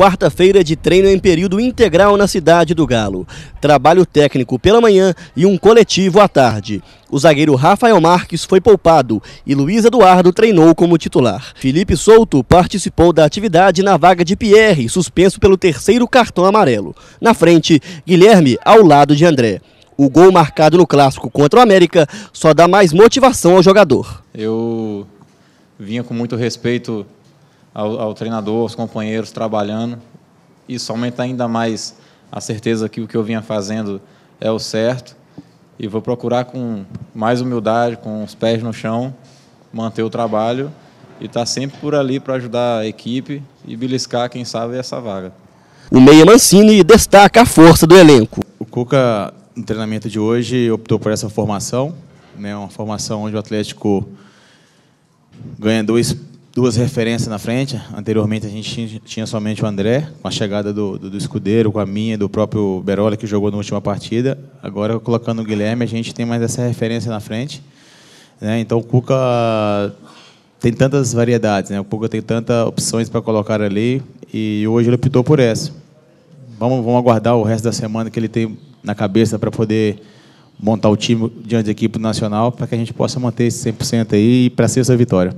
quarta-feira de treino em período integral na cidade do Galo. Trabalho técnico pela manhã e um coletivo à tarde. O zagueiro Rafael Marques foi poupado e Luiz Eduardo treinou como titular. Felipe Souto participou da atividade na vaga de Pierre, suspenso pelo terceiro cartão amarelo. Na frente, Guilherme ao lado de André. O gol marcado no clássico contra o América só dá mais motivação ao jogador. Eu vinha com muito respeito ao, ao treinador, aos companheiros trabalhando. Isso aumenta ainda mais a certeza que o que eu vinha fazendo é o certo. E vou procurar com mais humildade, com os pés no chão, manter o trabalho e estar tá sempre por ali para ajudar a equipe e beliscar, quem sabe, essa vaga. O Meia Mancini destaca a força do elenco. O Cuca, no treinamento de hoje, optou por essa formação, né, uma formação onde o Atlético ganha dois duas referências na frente. Anteriormente a gente tinha somente o André, com a chegada do, do, do Escudeiro, com a minha, do próprio Berola, que jogou na última partida. Agora, colocando o Guilherme, a gente tem mais essa referência na frente. Né? Então, o Cuca tem tantas variedades, né? o Cuca tem tantas opções para colocar ali, e hoje ele optou por essa. Vamos, vamos aguardar o resto da semana que ele tem na cabeça para poder montar o time diante da equipe nacional, para que a gente possa manter esse 100% aí e para ser essa vitória.